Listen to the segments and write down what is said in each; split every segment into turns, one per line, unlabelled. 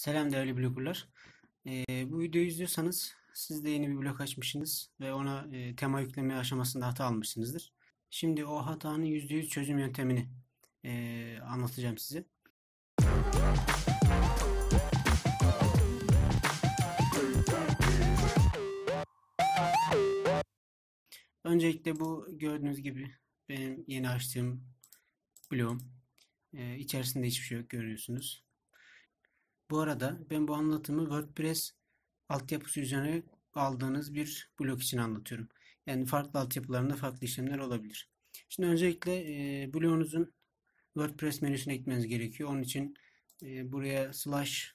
Selam değerli bloggerlar. Ee, bu videoyu izliyorsanız siz de yeni bir blog açmışsınız ve ona e, tema yükleme aşamasında hata almışsınızdır. Şimdi o hatanın %100 çözüm yöntemini e, anlatacağım size. Öncelikle bu gördüğünüz gibi benim yeni açtığım blogum. E, içerisinde hiçbir şey yok görüyorsunuz. Bu arada ben bu anlatımı WordPress altyapısı üzerine aldığınız bir blok için anlatıyorum. Yani farklı altyapılarında farklı işlemler olabilir. Şimdi öncelikle e, bloğunuzun WordPress menüsüne gitmeniz gerekiyor. Onun için e, buraya slash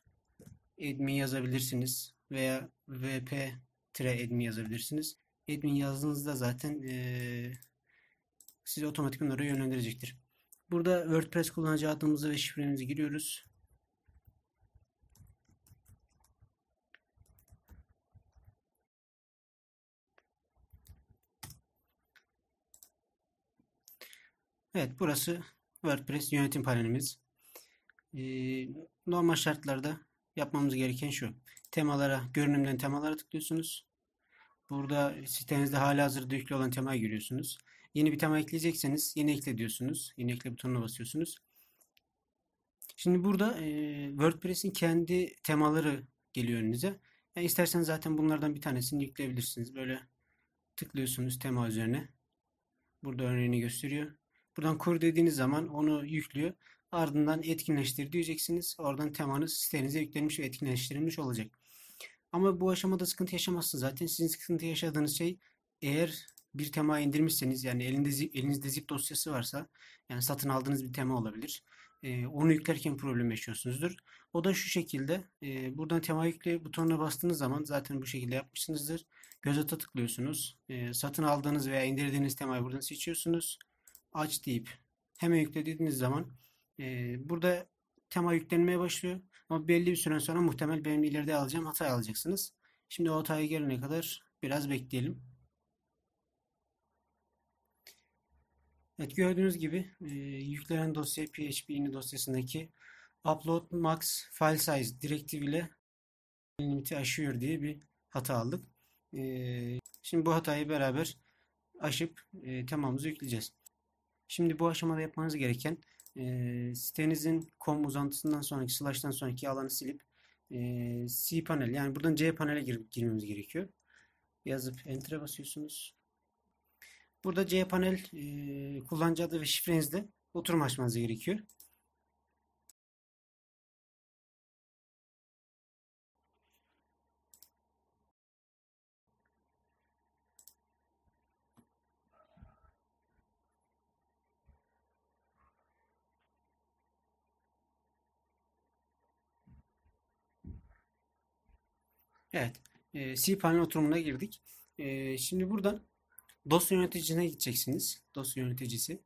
admin yazabilirsiniz veya vp-admin yazabilirsiniz. Admin yazdığınızda zaten e, sizi otomatik onlara yönlendirecektir. Burada WordPress kullanıcı adımızı ve şifremizi giriyoruz. Evet burası WordPress yönetim panelimiz. Ee, normal şartlarda yapmamız gereken şu. Temalara, görünümden temalara tıklıyorsunuz. Burada sitenizde hala hazırda yüklü olan temaya görüyorsunuz. Yeni bir tema ekleyecekseniz yeni ekle diyorsunuz. Yeni ekle butonuna basıyorsunuz. Şimdi burada e, WordPress'in kendi temaları geliyor önünüze. Yani isterseniz zaten bunlardan bir tanesini yükleyebilirsiniz. Böyle tıklıyorsunuz tema üzerine. Burada örneğini gösteriyor. Buradan kur dediğiniz zaman onu yüklüyor. Ardından etkinleştir diyeceksiniz. Oradan temanız sitenize yüklenmiş ve etkinleştirilmiş olacak. Ama bu aşamada sıkıntı yaşamazsınız. Zaten sizin sıkıntı yaşadığınız şey eğer bir tema indirmişseniz yani elinde zip, elinizde zip dosyası varsa yani satın aldığınız bir tema olabilir. E, onu yüklerken problem yaşıyorsunuzdur. O da şu şekilde e, buradan tema yükle butonuna bastığınız zaman zaten bu şekilde yapmışsınızdır. Gözete tıklıyorsunuz. E, satın aldığınız veya indirdiğiniz temayı buradan seçiyorsunuz aç deyip hemen yüklediğiniz zaman e, burada tema yüklenmeye başlıyor. Ama belli bir süre sonra muhtemel benim ileride alacağım hata alacaksınız. Şimdi o hataya gelene kadar biraz bekleyelim. Evet gördüğünüz gibi e, yüklenen dosya PHP ini dosyasındaki upload max file size direktif ile limiti aşıyor diye bir hata aldık. E, şimdi bu hatayı beraber aşıp e, temamızı yükleyeceğiz. Şimdi bu aşamada yapmanız gereken e, sitenizin com uzantısından sonraki slash'tan sonraki alanı silip e, C panel yani buradan C panele gir girmemiz gerekiyor. Yazıp enter'a basıyorsunuz. Burada cPanel e, kullanıcı adı ve şifrenizle oturum açmanız gerekiyor. Evet. E, C panel oturumuna girdik. E, şimdi buradan dosya yöneticisine gideceksiniz. Dosya yöneticisi.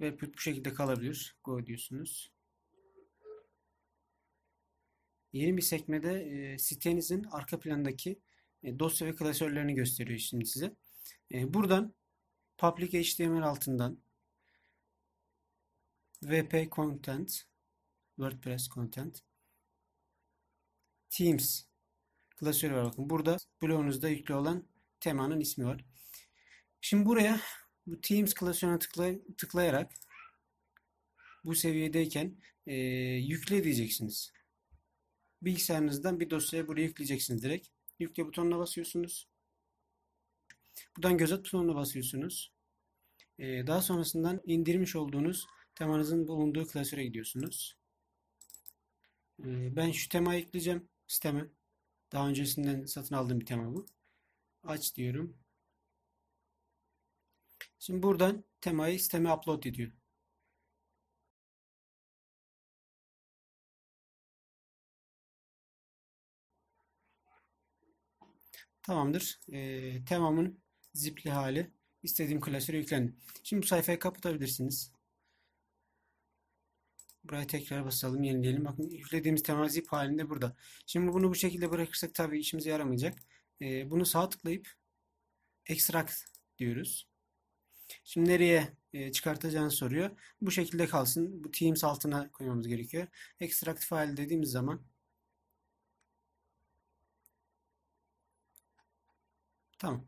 Ve bu şekilde kalabilir. Go diyorsunuz. Yeni bir sekmede e, sitenizin arka plandaki e, dosya ve klasörlerini gösteriyor şimdi size. E, buradan public HTML altından wp content WordPress content Teams klasörü var. Bakın burada bloğunuzda yüklü olan temanın ismi var. Şimdi buraya bu Teams klasörüne tıklay tıklayarak bu seviyedeyken e, yükle diyeceksiniz. Bilgisayarınızdan bir dosyaya buraya yükleyeceksiniz direkt. Yükle butonuna basıyorsunuz. Buradan gözet butonuna basıyorsunuz. E, daha sonrasından indirmiş olduğunuz temanızın bulunduğu klasöre gidiyorsunuz. E, ben şu temayı ekleyeceğim. Siteme daha öncesinden satın aldığım bir tema bu. Aç diyorum. Şimdi buradan temayı siteme upload ediyor. Tamamdır. E, temamın zipli hali istediğim klasöre yüklendi. Şimdi bu sayfayı kapatabilirsiniz. Buraya tekrar basalım yenileyelim. Bakın yüklediğimiz temazip halinde burada. Şimdi bunu bu şekilde bırakırsak tabii işimize yaramayacak. E, bunu sağ tıklayıp extract diyoruz. Şimdi nereye e, çıkartacağını soruyor. Bu şekilde kalsın. Bu Teams altına koymamız gerekiyor. Extract file dediğimiz zaman Tamam.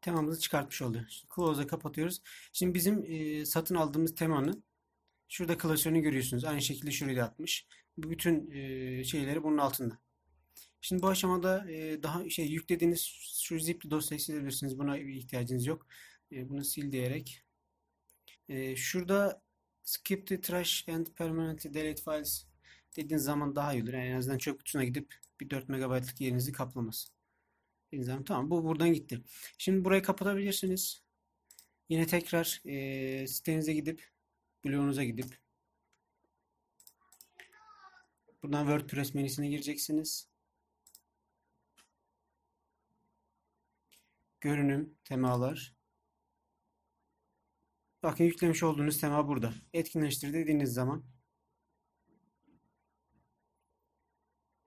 Temamızı çıkartmış oluyor. Close'a kapatıyoruz. Şimdi bizim e, satın aldığımız temanın Şurada klasörünü görüyorsunuz. Aynı şekilde şurayı da atmış. Bütün e, şeyleri bunun altında. Şimdi bu aşamada e, daha şey yüklediğiniz şu zipli dosyayı silebilirsiniz. Buna ihtiyacınız yok. E, bunu sil diyerek. şurada skip the trash and permanent delete files dediğiniz zaman daha iyi olur. Yani en azından çöp kutusuna gidip bir 4 megabaytlık yerinizi kaplaması. Dediğiniz zaman tamam bu buradan gitti. Şimdi burayı kapatabilirsiniz. Yine tekrar e, sitenize gidip bloğunuza gidip buradan WordPress menüsüne gireceksiniz. Görünüm, temalar. Bakın yüklemiş olduğunuz tema burada. Etkinleştir dediğiniz zaman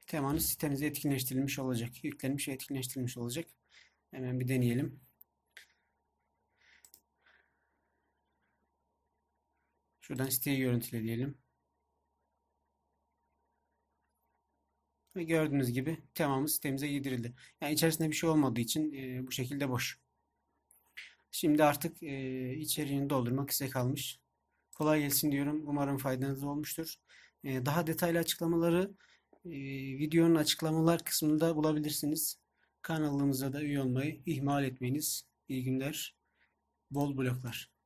temanız sitenize etkinleştirilmiş olacak. Yüklenmiş ve etkinleştirilmiş olacak. Hemen bir deneyelim. Şuradan siteyi görüntüle diyelim. Ve gördüğünüz gibi tamamı sitemize yedirildi. Yani içerisinde bir şey olmadığı için e, bu şekilde boş. Şimdi artık e, içeriğini doldurmak size kalmış. Kolay gelsin diyorum. Umarım faydanız olmuştur. E, daha detaylı açıklamaları e, videonun açıklamalar kısmında bulabilirsiniz. Kanalımıza da üye olmayı ihmal etmeyiniz. İyi günler. Bol bloklar.